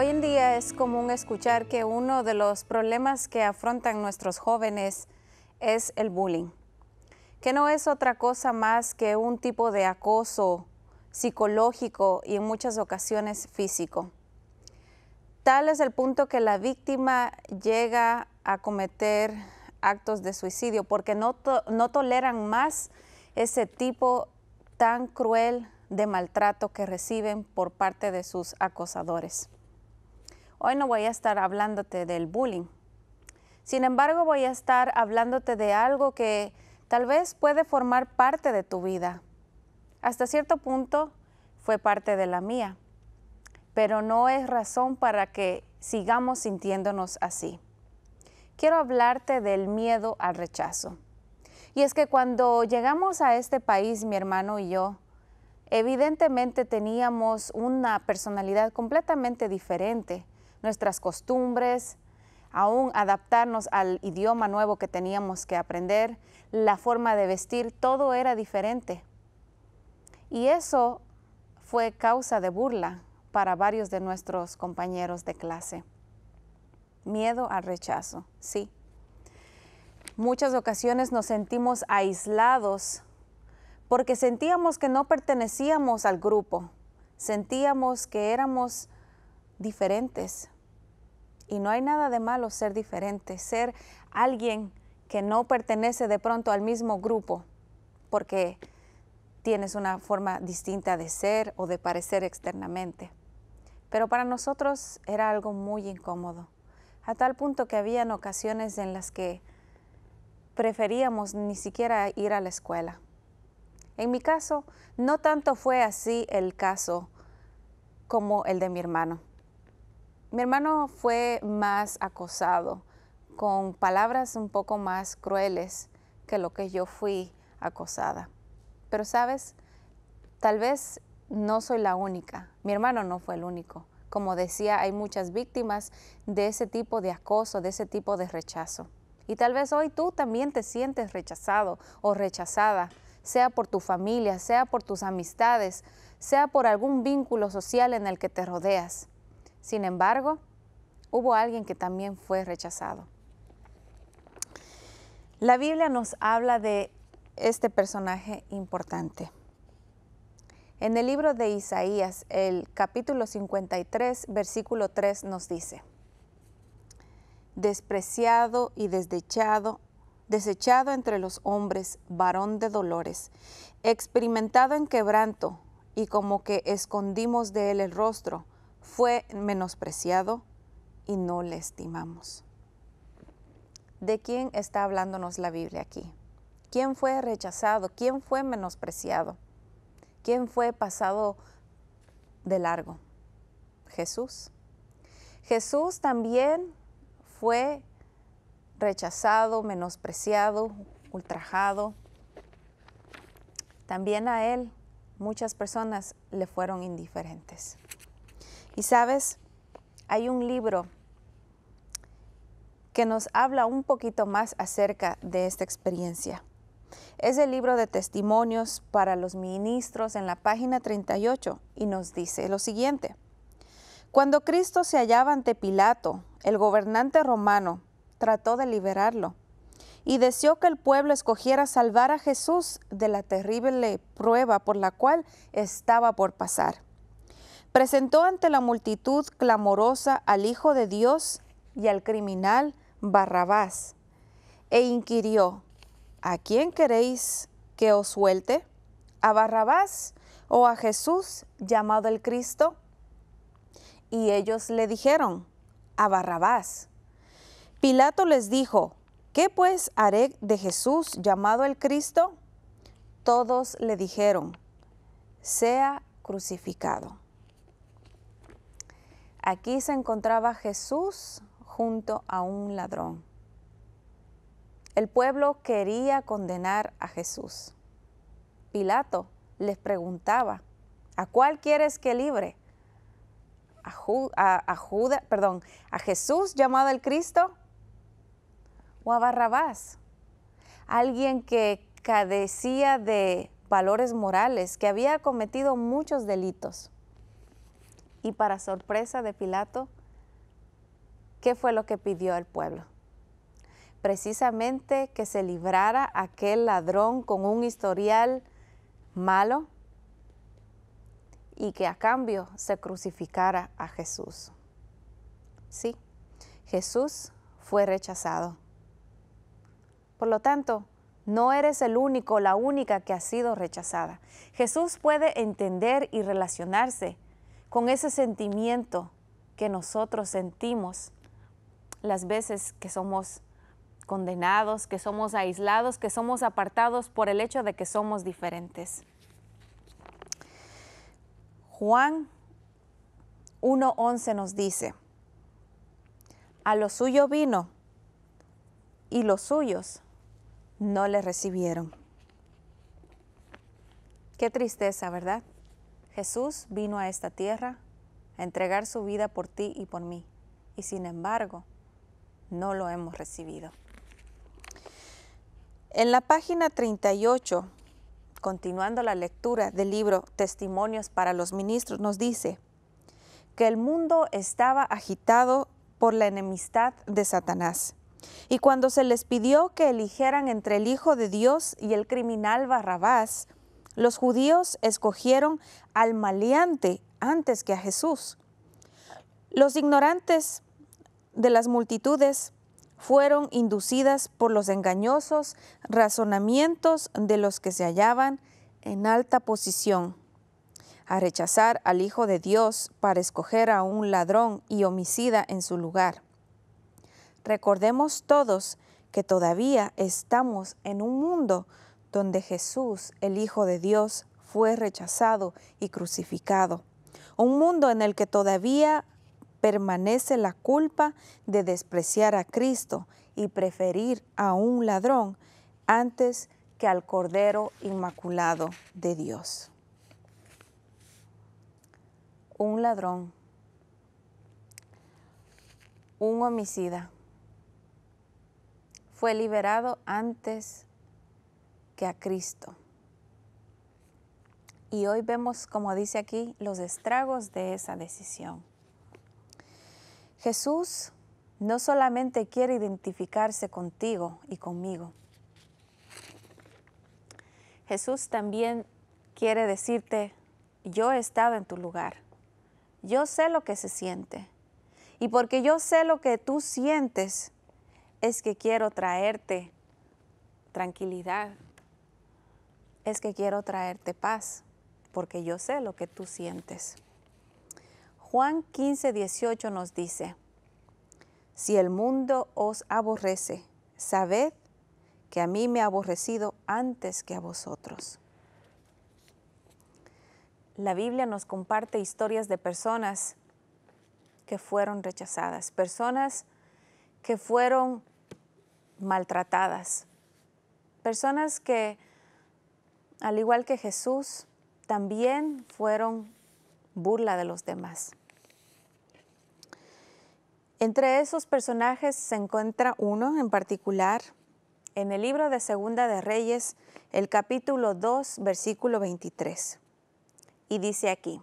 Hoy en día es común escuchar que uno de los problemas que afrontan nuestros jóvenes es el bullying, que no es otra cosa más que un tipo de acoso psicológico y en muchas ocasiones físico. Tal es el punto que la víctima llega a cometer actos de suicidio porque no, no toleran más ese tipo tan cruel de maltrato que reciben por parte de sus acosadores. Hoy no voy a estar hablándote del bullying. Sin embargo, voy a estar hablándote de algo que tal vez puede formar parte de tu vida. Hasta cierto punto fue parte de la mía, pero no es razón para que sigamos sintiéndonos así. Quiero hablarte del miedo al rechazo. Y es que cuando llegamos a este país, mi hermano y yo, evidentemente teníamos una personalidad completamente diferente nuestras costumbres, aún adaptarnos al idioma nuevo que teníamos que aprender, la forma de vestir, todo era diferente. Y eso fue causa de burla para varios de nuestros compañeros de clase. Miedo al rechazo, sí. Muchas ocasiones nos sentimos aislados porque sentíamos que no pertenecíamos al grupo, sentíamos que éramos diferentes. Y no hay nada de malo ser diferente, ser alguien que no pertenece de pronto al mismo grupo, porque tienes una forma distinta de ser o de parecer externamente. Pero para nosotros era algo muy incómodo, a tal punto que habían ocasiones en las que preferíamos ni siquiera ir a la escuela. En mi caso, no tanto fue así el caso como el de mi hermano. Mi hermano fue más acosado con palabras un poco más crueles que lo que yo fui acosada. Pero sabes, tal vez no soy la única, mi hermano no fue el único. Como decía, hay muchas víctimas de ese tipo de acoso, de ese tipo de rechazo. Y tal vez hoy tú también te sientes rechazado o rechazada, sea por tu familia, sea por tus amistades, sea por algún vínculo social en el que te rodeas. Sin embargo, hubo alguien que también fue rechazado. La Biblia nos habla de este personaje importante. En el libro de Isaías, el capítulo 53, versículo 3 nos dice, despreciado y desechado, desechado entre los hombres, varón de dolores, experimentado en quebranto, y como que escondimos de él el rostro, fue menospreciado y no le estimamos. ¿De quién está hablándonos la Biblia aquí? ¿Quién fue rechazado? ¿Quién fue menospreciado? ¿Quién fue pasado de largo? Jesús. Jesús también fue rechazado, menospreciado, ultrajado. También a él muchas personas le fueron indiferentes. Y sabes, hay un libro que nos habla un poquito más acerca de esta experiencia. Es el libro de testimonios para los ministros en la página 38 y nos dice lo siguiente. Cuando Cristo se hallaba ante Pilato, el gobernante romano trató de liberarlo y deseó que el pueblo escogiera salvar a Jesús de la terrible prueba por la cual estaba por pasar presentó ante la multitud clamorosa al Hijo de Dios y al criminal Barrabás, e inquirió, ¿a quién queréis que os suelte? ¿A Barrabás o a Jesús llamado el Cristo? Y ellos le dijeron, a Barrabás. Pilato les dijo, ¿qué pues haré de Jesús llamado el Cristo? Todos le dijeron, sea crucificado. Aquí se encontraba Jesús junto a un ladrón. El pueblo quería condenar a Jesús. Pilato les preguntaba, ¿a cuál quieres que libre? ¿A, a Jesús llamado el Cristo? ¿O a Barrabás? Alguien que cadecía de valores morales, que había cometido muchos delitos. Y para sorpresa de Pilato, ¿qué fue lo que pidió el pueblo? Precisamente que se librara aquel ladrón con un historial malo y que a cambio se crucificara a Jesús. Sí, Jesús fue rechazado. Por lo tanto, no eres el único, la única que ha sido rechazada. Jesús puede entender y relacionarse con ese sentimiento que nosotros sentimos las veces que somos condenados, que somos aislados, que somos apartados por el hecho de que somos diferentes. Juan 1.11 nos dice, a lo suyo vino y los suyos no le recibieron. Qué tristeza, ¿verdad? Jesús vino a esta tierra a entregar su vida por ti y por mí, y sin embargo, no lo hemos recibido. En la página 38, continuando la lectura del libro Testimonios para los Ministros, nos dice que el mundo estaba agitado por la enemistad de Satanás. Y cuando se les pidió que eligieran entre el Hijo de Dios y el criminal Barrabás, los judíos escogieron al maleante antes que a Jesús. Los ignorantes de las multitudes fueron inducidas por los engañosos razonamientos de los que se hallaban en alta posición. A rechazar al Hijo de Dios para escoger a un ladrón y homicida en su lugar. Recordemos todos que todavía estamos en un mundo donde Jesús, el Hijo de Dios, fue rechazado y crucificado. Un mundo en el que todavía permanece la culpa de despreciar a Cristo y preferir a un ladrón antes que al Cordero Inmaculado de Dios. Un ladrón, un homicida, fue liberado antes a Cristo. Y hoy vemos, como dice aquí, los estragos de esa decisión. Jesús no solamente quiere identificarse contigo y conmigo, Jesús también quiere decirte, yo he estado en tu lugar, yo sé lo que se siente, y porque yo sé lo que tú sientes, es que quiero traerte tranquilidad, es que quiero traerte paz, porque yo sé lo que tú sientes. Juan 15, 18 nos dice, si el mundo os aborrece, sabed que a mí me ha aborrecido antes que a vosotros. La Biblia nos comparte historias de personas que fueron rechazadas, personas que fueron maltratadas, personas que al igual que Jesús, también fueron burla de los demás. Entre esos personajes se encuentra uno en particular en el libro de Segunda de Reyes, el capítulo 2, versículo 23. Y dice aquí,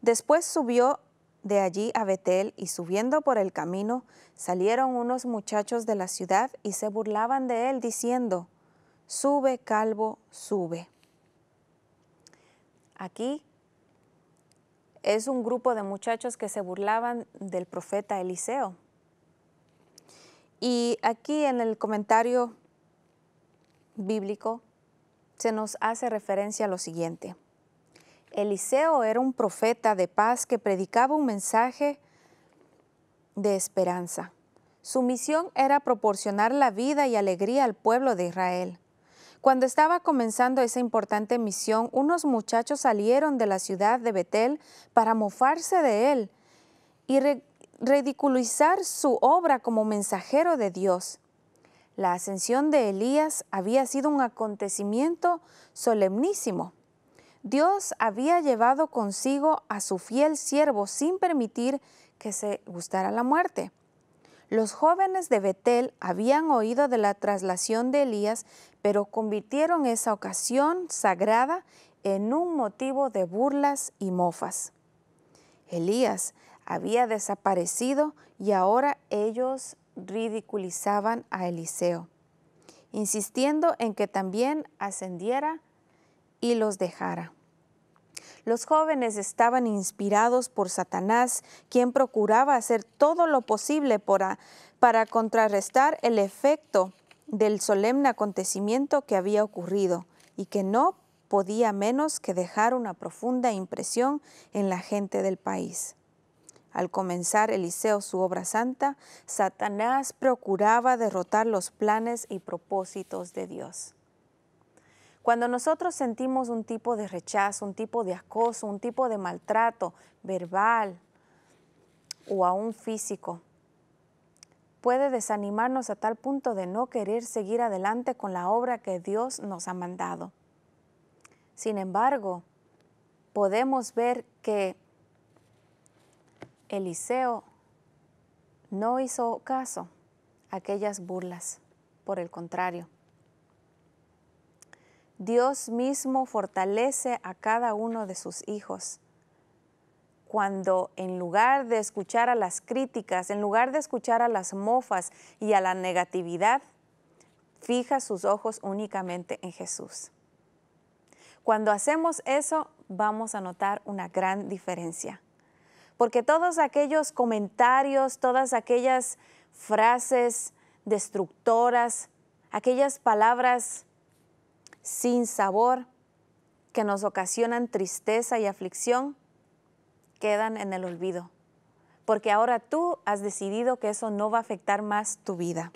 después subió de allí a Betel y subiendo por el camino salieron unos muchachos de la ciudad y se burlaban de él diciendo, Sube, Calvo, sube. Aquí es un grupo de muchachos que se burlaban del profeta Eliseo. Y aquí en el comentario bíblico se nos hace referencia a lo siguiente. Eliseo era un profeta de paz que predicaba un mensaje de esperanza. Su misión era proporcionar la vida y alegría al pueblo de Israel. Cuando estaba comenzando esa importante misión, unos muchachos salieron de la ciudad de Betel para mofarse de él y ridiculizar su obra como mensajero de Dios. La ascensión de Elías había sido un acontecimiento solemnísimo. Dios había llevado consigo a su fiel siervo sin permitir que se gustara la muerte. Los jóvenes de Betel habían oído de la traslación de Elías, pero convirtieron esa ocasión sagrada en un motivo de burlas y mofas. Elías había desaparecido y ahora ellos ridiculizaban a Eliseo, insistiendo en que también ascendiera y los dejara. Los jóvenes estaban inspirados por Satanás, quien procuraba hacer todo lo posible para, contrarrestar el efecto del solemne acontecimiento que había ocurrido y que no podía menos que dejar una profunda impresión en la gente del país. Al comenzar Eliseo su obra santa, Satanás procuraba derrotar los planes y propósitos de Dios. Cuando nosotros sentimos un tipo de rechazo, un tipo de acoso, un tipo de maltrato verbal o aún físico, puede desanimarnos a tal punto de no querer seguir adelante con la obra que Dios nos ha mandado. Sin embargo, podemos ver que Eliseo no hizo caso a aquellas burlas, por el contrario Dios mismo fortalece a cada uno de sus hijos. Cuando en lugar de escuchar a las críticas, en lugar de escuchar a las mofas y a la negatividad, fija sus ojos únicamente en Jesús. Cuando hacemos eso, vamos a notar una gran diferencia. Porque todos aquellos comentarios, todas aquellas frases destructoras, aquellas palabras sin sabor, que nos ocasionan tristeza y aflicción, quedan en el olvido, porque ahora tú has decidido que eso no va a afectar más tu vida.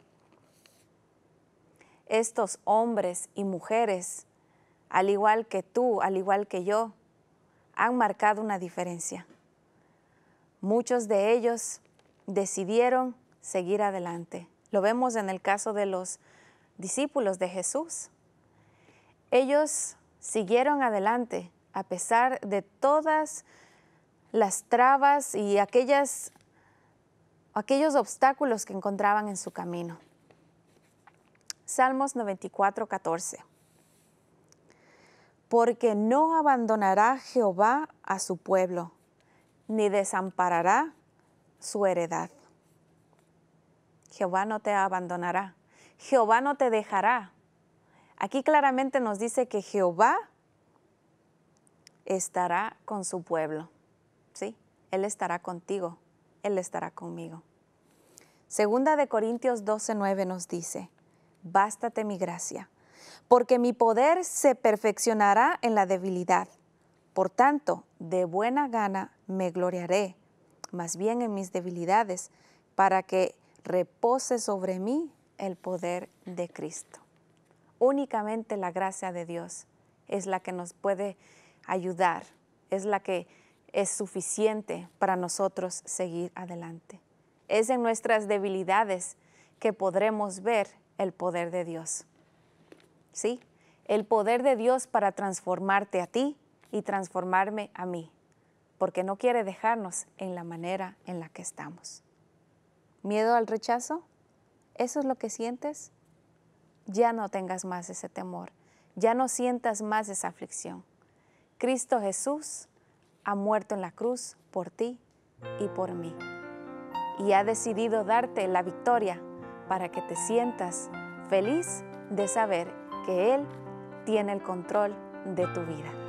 Estos hombres y mujeres, al igual que tú, al igual que yo, han marcado una diferencia. Muchos de ellos decidieron seguir adelante. Lo vemos en el caso de los discípulos de Jesús ellos siguieron adelante a pesar de todas las trabas y aquellas, aquellos obstáculos que encontraban en su camino. Salmos 94, 14. Porque no abandonará Jehová a su pueblo, ni desamparará su heredad. Jehová no te abandonará, Jehová no te dejará, Aquí claramente nos dice que Jehová estará con su pueblo. ¿Sí? Él estará contigo, Él estará conmigo. Segunda de Corintios 12:9 nos dice, bástate mi gracia, porque mi poder se perfeccionará en la debilidad. Por tanto, de buena gana me gloriaré, más bien en mis debilidades, para que repose sobre mí el poder de Cristo únicamente la gracia de Dios es la que nos puede ayudar, es la que es suficiente para nosotros seguir adelante. Es en nuestras debilidades que podremos ver el poder de Dios. ¿Sí? El poder de Dios para transformarte a ti y transformarme a mí, porque no quiere dejarnos en la manera en la que estamos. ¿Miedo al rechazo? ¿Eso es lo que sientes? ya no tengas más ese temor, ya no sientas más esa aflicción. Cristo Jesús ha muerto en la cruz por ti y por mí. Y ha decidido darte la victoria para que te sientas feliz de saber que Él tiene el control de tu vida.